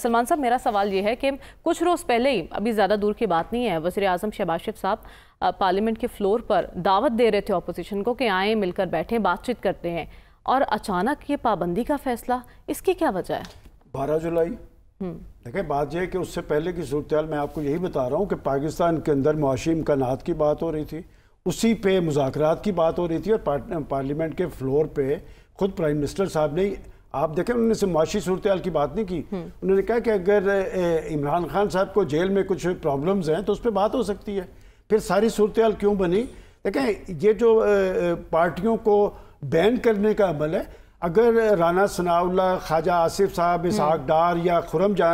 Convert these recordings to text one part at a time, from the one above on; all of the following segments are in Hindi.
सलमान साहब मेरा सवाल ये है कि कुछ रोज़ पहले ही अभी ज़्यादा दूर की बात नहीं है वजी अजम शहबाज साहब पार्लियामेंट के फ्लोर पर दावत दे रहे थे अपोजिशन को कि आए मिलकर बैठें बातचीत करते हैं और अचानक ये पाबंदी का फैसला इसकी क्या वजह है बारह जुलाई हम्म। देखें बात यह है कि उससे पहले की सूरत मैं आपको यही बता रहा हूँ कि पाकिस्तान के अंदर मुआशी इम्कानात की बात हो रही थी उसी पे मुजाकर की बात हो रही थी और पार्लियामेंट के फ्लोर पर ख़ुद प्राइम मिनिस्टर साहब ने आप देखें उन्होंने से माशी सूरत की बात नहीं की उन्होंने कहा कि अगर इमरान खान साहब को जेल में कुछ प्रॉब्लम्स हैं तो उस पर बात हो सकती है फिर सारी सूरत क्यों बनी देखें ये जो पार्टियों को बैन करने का अमल है अगर राना सनाउल्ला ख्वाजा आसिफ साहब इसहाक हम्म। डार या खुरम जा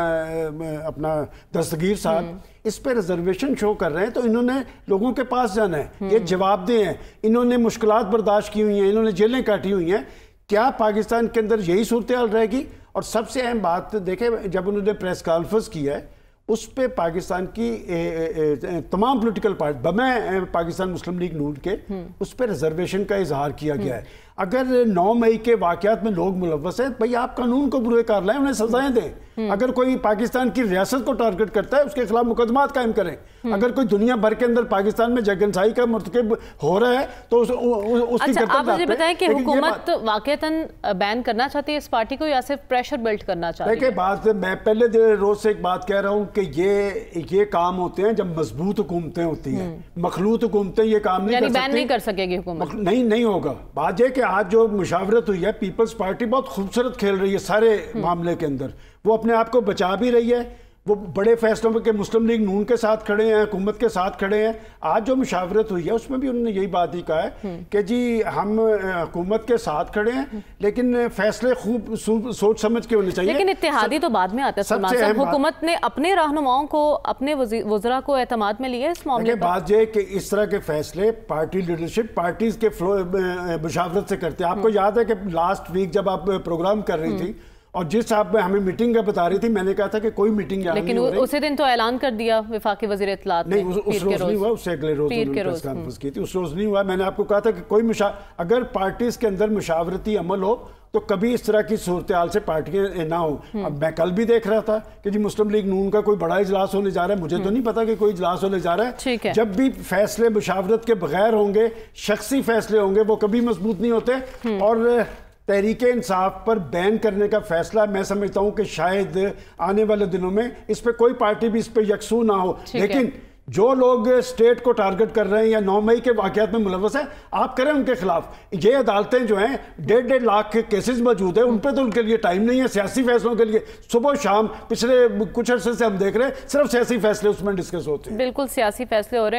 अपना दस्तगीर साहब हम्म। इस पर रिजर्वेशन शो कर रहे हैं तो इन्होंने लोगों के पास जाना है ये हम्म। जवाबदेह हैं इन्होंने मुश्किल बर्दाश्त की हुई हैं इन्होंने जेलें काटी हुई हैं क्या पाकिस्तान के अंदर यही सूरत रहेगी और सबसे अहम बात देखें जब उन्होंने प्रेस कॉन्फ्रेंस किया है उस पर पाकिस्तान की ए, ए, तमाम पोलिटिकल पार्टी बमें पाकिस्तान मुस्लिम लीग नून के हम्म। उस पर रिजर्वेशन का इजहार किया गया है हम्म। अगर नौ मई के वाकत में लोग मुलवस हैं भाई आप कानून को बुरे कार लाएं उन्हें सजाएं दें हम्म। अगर कोई पाकिस्तान की रियासत को टारगेट करता है उसके खिलाफ मुकदमा कायम करें अगर कोई दुनिया भर के अंदर पाकिस्तान में जगनसाई का मरतकब हो रहा है तो उस, उ, उसकी अच्छा, आप मुझे बताएं कि हुकूमत तो वाकता बैन करना चाहती है इस पार्टी को या सिर्फ प्रेशर बिल्ट करना चाहती है देखिए बात मैं पहले रोज से एक बात कह रहा हूँ कि ये ये काम होते हैं जब मजबूत हुकूमतें होती हैं हम्म। मखलूत हुकूमतें ये काम नहीं कर सकती नहीं कर सकेगी हुकूमत नहीं नहीं होगा बात यह कि आज जो मुशावरत हुई है पीपल्स पार्टी बहुत खूबसूरत खेल रही है सारे हम्म। मामले के अंदर वो अपने आप को बचा भी रही है वो बड़े फैसलों में कि मुस्लिम लीग नून के साथ खड़े हैं हुकूमत के साथ खड़े हैं आज जो मुशावरत हुई है उसमें भी उन्होंने यही बात ही कहा है हम्म। कि जी हम हुकूमत के साथ खड़े हैं लेकिन फैसले खूब सोच समझ के होने चाहिए लेकिन इतिहादी तो बाद में आता है हुकूमत ने अपने रहनुमाओं को अपने वजरा को एतमाद में लिया इस मामले बात यह कि इस तरह के फैसले पार्टी लीडरशिप पार्टीज के मुशावरत से करते हैं आपको हम्म। याद है कि लास्ट वीक जब आप प्रोग्राम कर रही हम्म। थी और जिस आप हमें मीटिंग का बता रही थी मैंने कहा था कि कोई मीटिंग लेकिन नहीं उसी दिन तो ऐलान कर दिया विफाक वजी इतलात नहीं उस, उस रोज नहीं हुआ उससे अगले रोज प्रेस कॉन्फ्रेंस हम्म। की थी उस रोज नहीं हुआ मैंने आपको कहा था कि कोई अगर पार्टीज के अंदर मुशावरती अमल हो तो कभी इस तरह की सूरत हाल से पार्टियां ना हो हम्म। अब मैं कल भी देख रहा था कि जी मुस्लिम लीग नून का कोई बड़ा इजलास होने जा रहा है मुझे तो हम्म। नहीं पता कि कोई इजलास होने जा रहा है।, है जब भी फैसले मुशावरत के बगैर होंगे शख्सी फैसले होंगे वो कभी मजबूत नहीं होते और तहरीक इंसाफ पर बैन करने का फैसला मैं समझता हूँ कि शायद आने वाले दिनों में इस पर कोई पार्टी भी इस पर यकसू ना हो लेकिन जो लोग स्टेट को टारगेट कर रहे हैं या नौ मई के वाकत में मुलवस है आप करें उनके खिलाफ ये अदालतें जो हैं डेढ़ डेढ़ लाख के केसेस मौजूद हैं उन पर तो उनके लिए टाइम नहीं है सियासी फैसलों के लिए सुबह शाम पिछले कुछ अर्से से हम देख रहे हैं सिर्फ सियासी फैसले उसमें डिस्कस होते हैं बिल्कुल सियासी फैसले हो रहे हैं